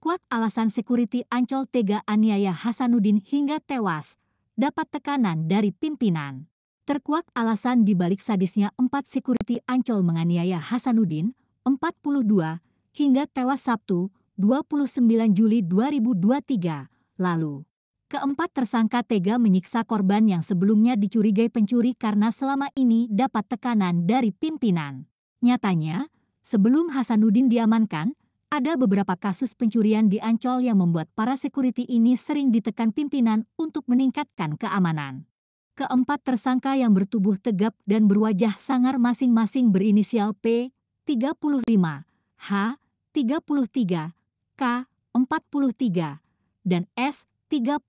memperkuat alasan security Ancol tega aniaya Hasanuddin hingga tewas, dapat tekanan dari pimpinan. Terkuat alasan dibalik sadisnya empat security Ancol menganiaya Hasanuddin, 42, hingga tewas Sabtu, 29 Juli 2023, lalu. Keempat tersangka tega menyiksa korban yang sebelumnya dicurigai pencuri karena selama ini dapat tekanan dari pimpinan. Nyatanya, sebelum Hasanuddin diamankan, ada beberapa kasus pencurian di Ancol yang membuat para security ini sering ditekan pimpinan untuk meningkatkan keamanan. Keempat tersangka yang bertubuh tegap dan berwajah sangar masing-masing berinisial P, 35, H, 33, K, 43, dan S, 31.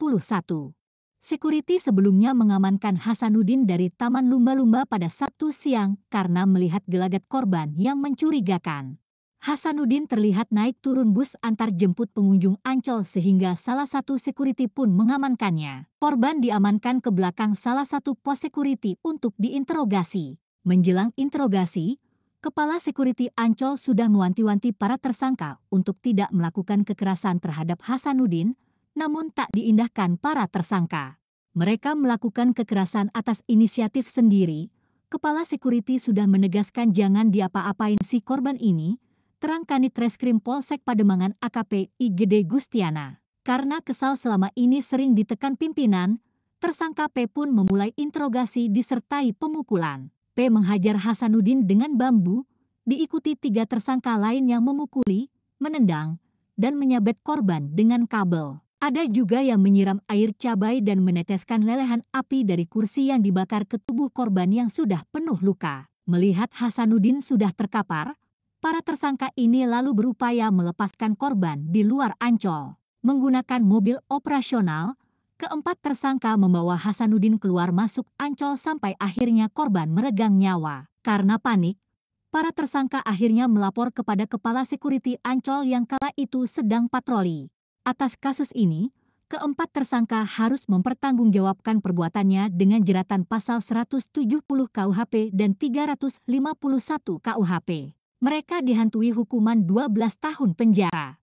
Security sebelumnya mengamankan Hasanuddin dari Taman Lumba-Lumba pada Sabtu siang karena melihat gelagat korban yang mencurigakan. Hasanuddin terlihat naik turun bus antar jemput pengunjung Ancol sehingga salah satu security pun mengamankannya. Korban diamankan ke belakang salah satu pos security untuk diinterogasi. Menjelang interogasi, Kepala Security Ancol sudah mewanti-wanti para tersangka untuk tidak melakukan kekerasan terhadap Hasanuddin, namun tak diindahkan para tersangka. Mereka melakukan kekerasan atas inisiatif sendiri. Kepala Security sudah menegaskan jangan diapa-apain si korban ini, terang Kanit Reskrim Polsek Pademangan AKP Igede Gustiana. Karena kesal selama ini sering ditekan pimpinan, tersangka P pun memulai interogasi disertai pemukulan. P menghajar Hasanuddin dengan bambu, diikuti tiga tersangka lain yang memukuli, menendang, dan menyabet korban dengan kabel. Ada juga yang menyiram air cabai dan meneteskan lelehan api dari kursi yang dibakar ke tubuh korban yang sudah penuh luka. Melihat Hasanuddin sudah terkapar, para tersangka ini lalu berupaya melepaskan korban di luar Ancol. Menggunakan mobil operasional, keempat tersangka membawa Hasanuddin keluar masuk Ancol sampai akhirnya korban meregang nyawa. Karena panik, para tersangka akhirnya melapor kepada Kepala Sekuriti Ancol yang kala itu sedang patroli. Atas kasus ini, keempat tersangka harus mempertanggungjawabkan perbuatannya dengan jeratan pasal 170 KUHP dan 351 KUHP mereka dihantui hukuman 12 tahun penjara.